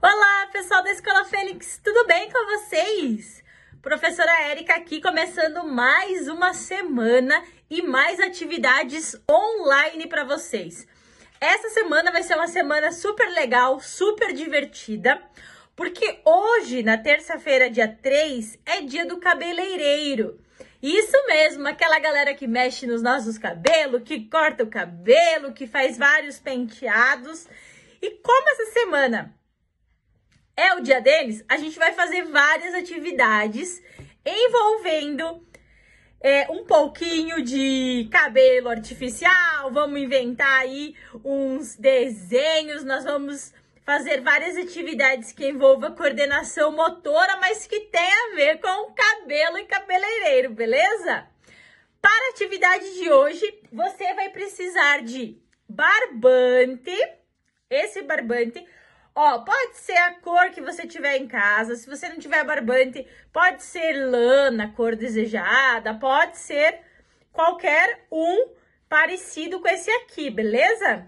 Olá, pessoal da Escola Fênix, tudo bem com vocês? Professora Érica aqui começando mais uma semana e mais atividades online para vocês. Essa semana vai ser uma semana super legal, super divertida, porque hoje, na terça-feira, dia 3, é dia do cabeleireiro. Isso mesmo, aquela galera que mexe nos nossos cabelos, que corta o cabelo, que faz vários penteados. E como essa semana é o dia deles, a gente vai fazer várias atividades envolvendo é, um pouquinho de cabelo artificial, vamos inventar aí uns desenhos, nós vamos fazer várias atividades que envolvam coordenação motora, mas que tem a ver com cabelo e cabeleireiro, beleza? Para a atividade de hoje, você vai precisar de barbante, esse barbante, Ó, pode ser a cor que você tiver em casa. Se você não tiver barbante, pode ser lana, cor desejada, pode ser qualquer um parecido com esse aqui, beleza?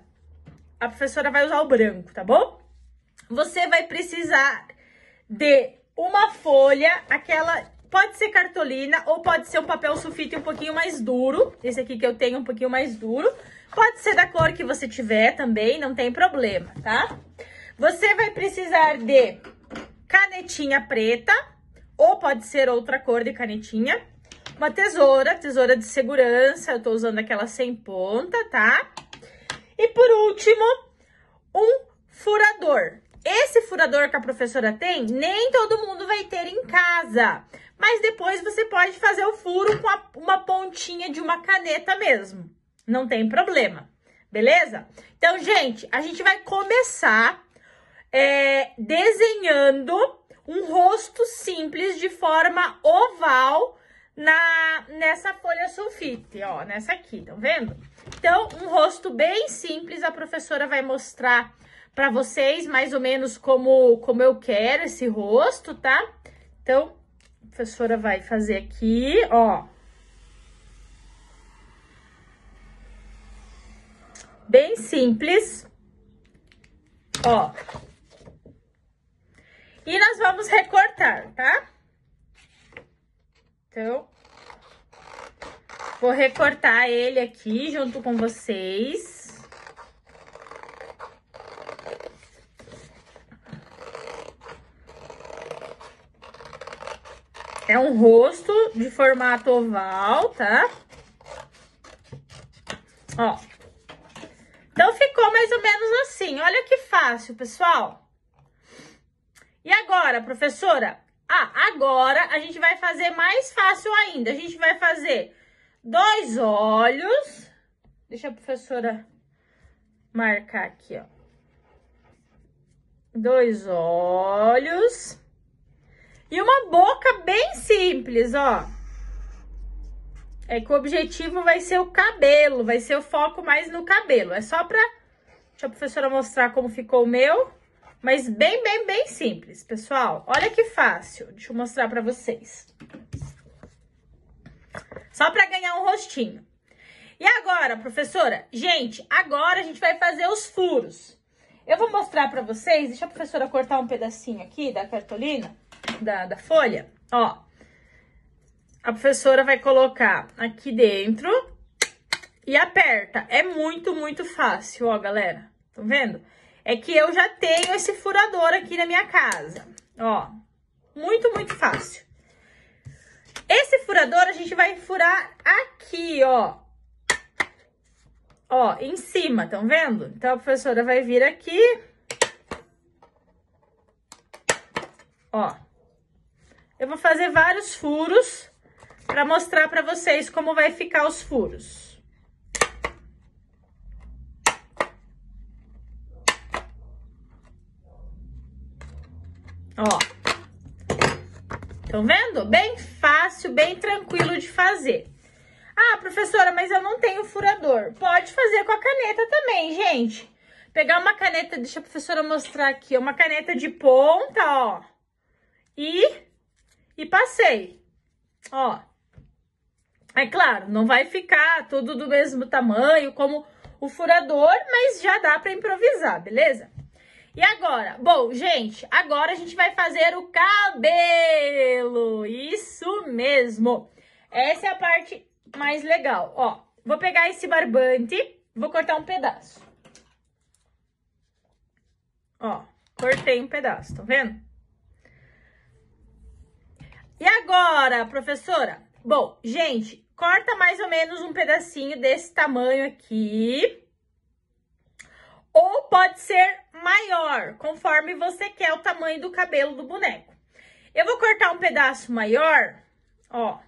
A professora vai usar o branco, tá bom? Você vai precisar de uma folha, aquela pode ser cartolina ou pode ser um papel sulfite um pouquinho mais duro. Esse aqui que eu tenho um pouquinho mais duro. Pode ser da cor que você tiver também, não tem problema, tá? Tá? Você vai precisar de canetinha preta, ou pode ser outra cor de canetinha, uma tesoura, tesoura de segurança, eu tô usando aquela sem ponta, tá? E por último, um furador. Esse furador que a professora tem, nem todo mundo vai ter em casa. Mas depois você pode fazer o furo com a, uma pontinha de uma caneta mesmo. Não tem problema, beleza? Então, gente, a gente vai começar é, desenhando um rosto simples de forma oval na, nessa folha sulfite, ó, nessa aqui, estão vendo? Então, um rosto bem simples, a professora vai mostrar para vocês mais ou menos como, como eu quero esse rosto, tá? Então, a professora vai fazer aqui, ó. Bem simples. Ó, e nós vamos recortar, tá? Então, vou recortar ele aqui junto com vocês. É um rosto de formato oval, tá? Ó. Então, ficou mais ou menos assim. Olha que fácil, pessoal. E agora, professora? Ah, agora a gente vai fazer mais fácil ainda. A gente vai fazer dois olhos. Deixa a professora marcar aqui, ó. Dois olhos. E uma boca bem simples, ó. É que o objetivo vai ser o cabelo, vai ser o foco mais no cabelo. É só pra... Deixa a professora mostrar como ficou o meu. Mas bem, bem, bem simples, pessoal. Olha que fácil. Deixa eu mostrar pra vocês. Só pra ganhar um rostinho. E agora, professora? Gente, agora a gente vai fazer os furos. Eu vou mostrar pra vocês. Deixa a professora cortar um pedacinho aqui da cartolina, da, da folha. Ó. A professora vai colocar aqui dentro e aperta. É muito, muito fácil, ó, galera. Tá vendo? é que eu já tenho esse furador aqui na minha casa. Ó, muito, muito fácil. Esse furador a gente vai furar aqui, ó. Ó, em cima, estão vendo? Então, a professora vai vir aqui. Ó. Eu vou fazer vários furos para mostrar para vocês como vai ficar os furos. Ó. Estão vendo? Bem fácil, bem tranquilo de fazer. Ah, professora, mas eu não tenho furador. Pode fazer com a caneta também, gente. Pegar uma caneta, deixa a professora mostrar aqui, uma caneta de ponta, ó. E e passei. Ó. É claro, não vai ficar tudo do mesmo tamanho como o furador, mas já dá para improvisar, beleza? E agora? Bom, gente, agora a gente vai fazer o cabelo. Isso mesmo. Essa é a parte mais legal. Ó, vou pegar esse barbante, vou cortar um pedaço. Ó, cortei um pedaço, tá vendo? E agora, professora? Bom, gente, corta mais ou menos um pedacinho desse tamanho aqui. Ou pode ser maior, conforme você quer o tamanho do cabelo do boneco. Eu vou cortar um pedaço maior, ó,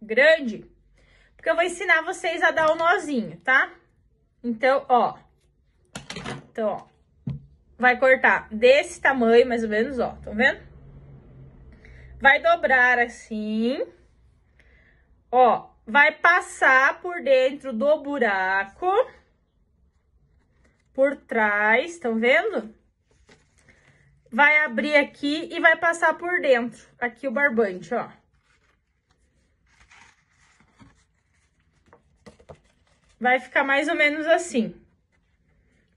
grande, porque eu vou ensinar vocês a dar o um nozinho, tá? Então, ó, então, ó, vai cortar desse tamanho, mais ou menos, ó, tá vendo? Vai dobrar assim, ó, vai passar por dentro do buraco por trás, estão vendo? Vai abrir aqui e vai passar por dentro, aqui o barbante, ó. Vai ficar mais ou menos assim.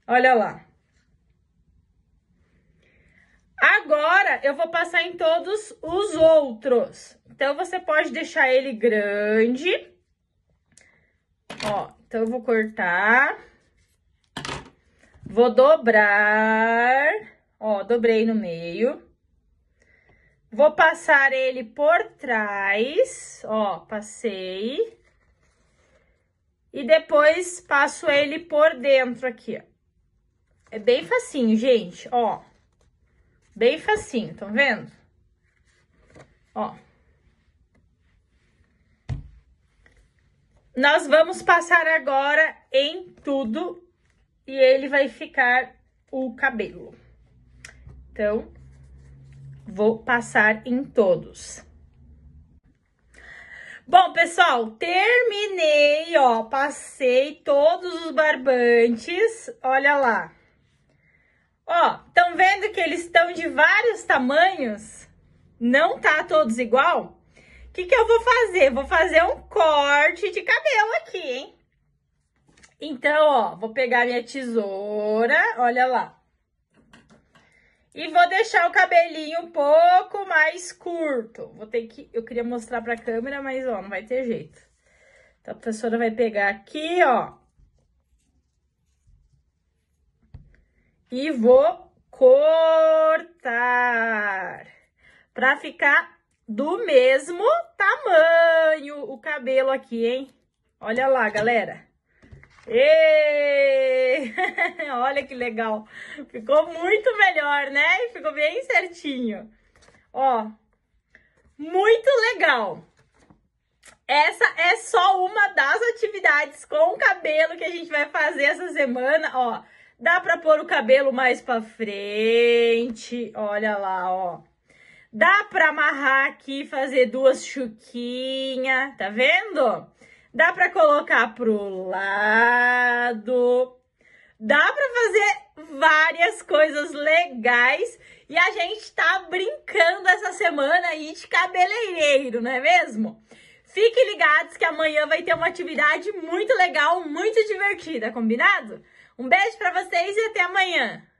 Olha lá. Agora, eu vou passar em todos os outros. Então, você pode deixar ele grande. Ó, então eu vou cortar. Vou dobrar, ó, dobrei no meio. Vou passar ele por trás, ó, passei. E depois passo ele por dentro aqui, ó. É bem facinho, gente, ó. Bem facinho, tão vendo? Ó. Nós vamos passar agora em tudo e ele vai ficar o cabelo. Então, vou passar em todos. Bom, pessoal, terminei, ó, passei todos os barbantes, olha lá. Ó, estão vendo que eles estão de vários tamanhos? Não tá todos igual? O que que eu vou fazer? Vou fazer um corte de cabelo aqui, hein? Então, ó, vou pegar minha tesoura, olha lá. E vou deixar o cabelinho um pouco mais curto. Vou ter que... Eu queria mostrar pra câmera, mas, ó, não vai ter jeito. Então, a professora vai pegar aqui, ó. E vou cortar. Pra ficar do mesmo tamanho o cabelo aqui, hein? Olha lá, galera. Ei! Olha que legal. Ficou muito melhor, né? Ficou bem certinho. Ó, muito legal. Essa é só uma das atividades com o cabelo que a gente vai fazer essa semana, ó. Dá pra pôr o cabelo mais pra frente, olha lá, ó. Dá pra amarrar aqui, fazer duas chuquinhas, tá vendo? dá para colocar pro lado, dá para fazer várias coisas legais e a gente tá brincando essa semana aí de cabeleireiro, não é mesmo? Fiquem ligados que amanhã vai ter uma atividade muito legal, muito divertida, combinado? Um beijo para vocês e até amanhã.